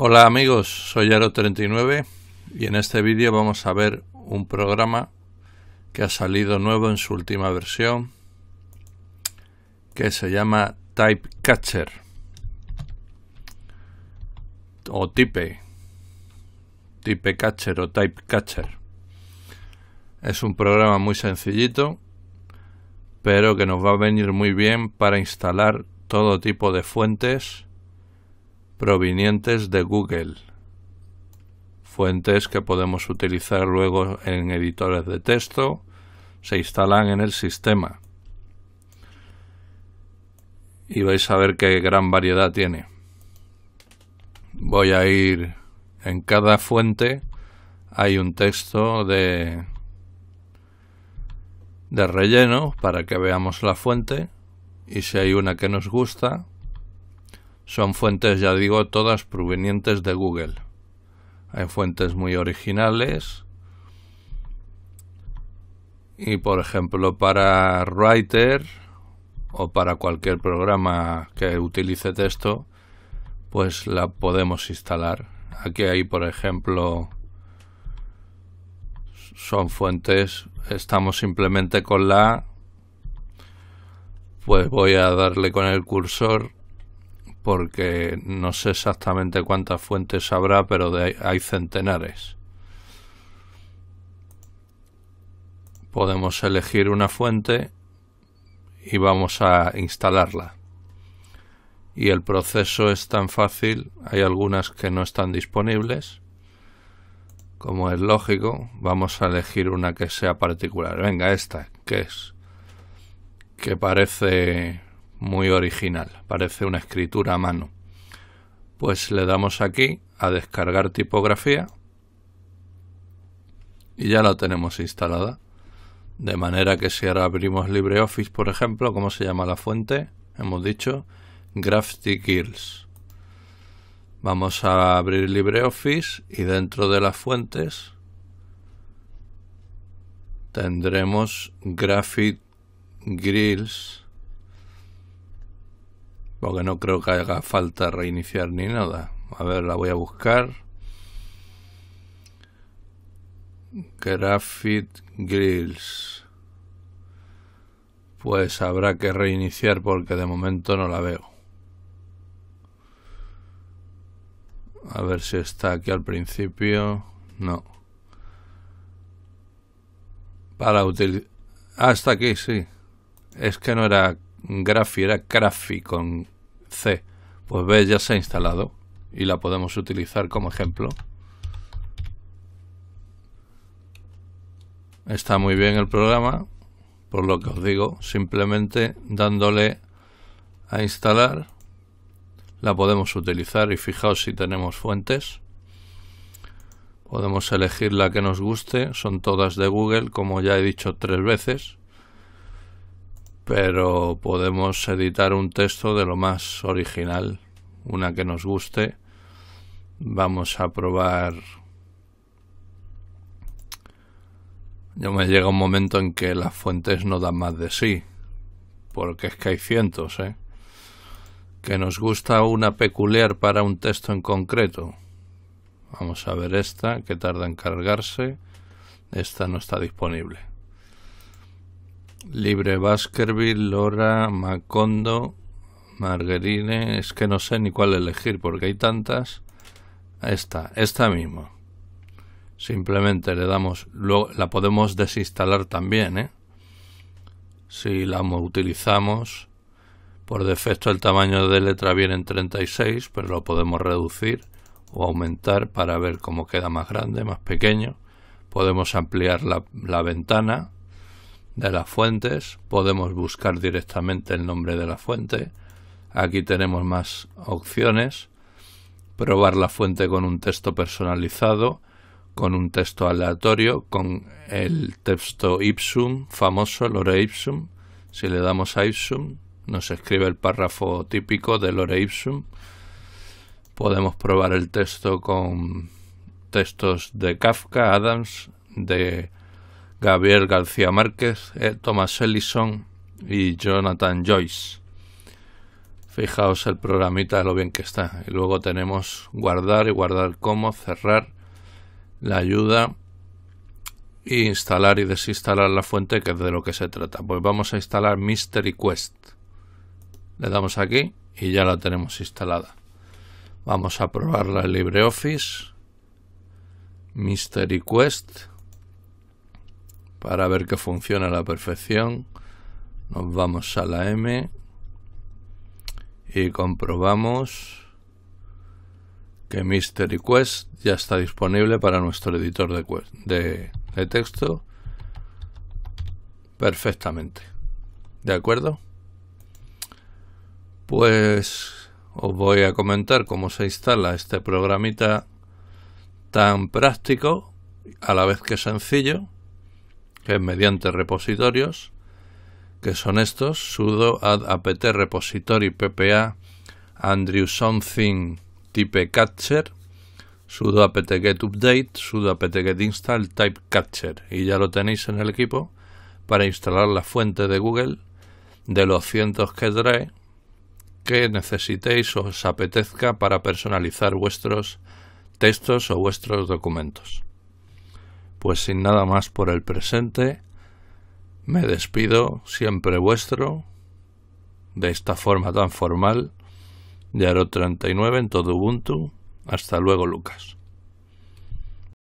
Hola amigos, soy Aro39 y en este vídeo vamos a ver un programa que ha salido nuevo en su última versión que se llama Type Catcher o Type Catcher o Catcher. es un programa muy sencillito pero que nos va a venir muy bien para instalar todo tipo de fuentes provenientes de Google. Fuentes que podemos utilizar luego en editores de texto, se instalan en el sistema. Y vais a ver qué gran variedad tiene. Voy a ir en cada fuente hay un texto de de relleno para que veamos la fuente y si hay una que nos gusta son fuentes, ya digo, todas provenientes de Google. Hay fuentes muy originales. Y por ejemplo, para Writer o para cualquier programa que utilice texto, pues la podemos instalar. Aquí hay, por ejemplo, son fuentes. Estamos simplemente con la... Pues voy a darle con el cursor porque no sé exactamente cuántas fuentes habrá, pero de, hay centenares. Podemos elegir una fuente y vamos a instalarla. Y el proceso es tan fácil, hay algunas que no están disponibles. Como es lógico, vamos a elegir una que sea particular. Venga, esta, que es? Que parece muy original, parece una escritura a mano. Pues le damos aquí a descargar tipografía y ya la tenemos instalada. De manera que si ahora abrimos LibreOffice, por ejemplo, ¿cómo se llama la fuente? Hemos dicho Grafty Grills, Vamos a abrir LibreOffice y dentro de las fuentes tendremos Graphic Grills porque no creo que haga falta reiniciar ni nada. A ver, la voy a buscar. Graphite Grills. Pues habrá que reiniciar porque de momento no la veo. A ver si está aquí al principio. No. Para utilizar... Ah, está aquí, sí. Es que no era Graphi era Graphy con C. Pues veis ya se ha instalado y la podemos utilizar como ejemplo. Está muy bien el programa, por lo que os digo, simplemente dándole a instalar la podemos utilizar y fijaos si tenemos fuentes. Podemos elegir la que nos guste, son todas de Google, como ya he dicho tres veces pero podemos editar un texto de lo más original, una que nos guste. Vamos a probar... Yo me llega un momento en que las fuentes no dan más de sí, porque es que hay cientos, ¿eh? Que nos gusta una peculiar para un texto en concreto. Vamos a ver esta, que tarda en cargarse. Esta no está disponible. Libre Baskerville, Lora, Macondo, Marguerite, Es que no sé ni cuál elegir porque hay tantas. Esta, esta misma. Simplemente le damos. la podemos desinstalar también, ¿eh? Si la utilizamos. Por defecto el tamaño de letra viene en 36, pero lo podemos reducir o aumentar para ver cómo queda más grande, más pequeño. Podemos ampliar la ventana de las fuentes, podemos buscar directamente el nombre de la fuente. Aquí tenemos más opciones. Probar la fuente con un texto personalizado, con un texto aleatorio, con el texto ipsum, famoso lore ipsum. Si le damos a ipsum, nos escribe el párrafo típico de lore ipsum. Podemos probar el texto con textos de Kafka, Adams, de Gabriel García Márquez, eh, Thomas Ellison y Jonathan Joyce. Fijaos el programita de lo bien que está. Y luego tenemos guardar y guardar cómo, cerrar la ayuda e instalar y desinstalar la fuente, que es de lo que se trata. Pues vamos a instalar Mystery Quest. Le damos aquí y ya la tenemos instalada. Vamos a probarla en LibreOffice. Mystery Quest para ver que funciona a la perfección. Nos vamos a la M y comprobamos que Mystery Quest ya está disponible para nuestro editor de, de texto perfectamente. ¿De acuerdo? Pues os voy a comentar cómo se instala este programita tan práctico, a la vez que sencillo mediante repositorios, que son estos, sudo add apt repository ppa andrew something type catcher, sudo apt get update, sudo apt get install type catcher. Y ya lo tenéis en el equipo para instalar la fuente de Google de los cientos que trae que necesitéis o os apetezca para personalizar vuestros textos o vuestros documentos. Pues sin nada más por el presente, me despido siempre vuestro, de esta forma tan formal, de Aro39 en todo Ubuntu. Hasta luego, Lucas.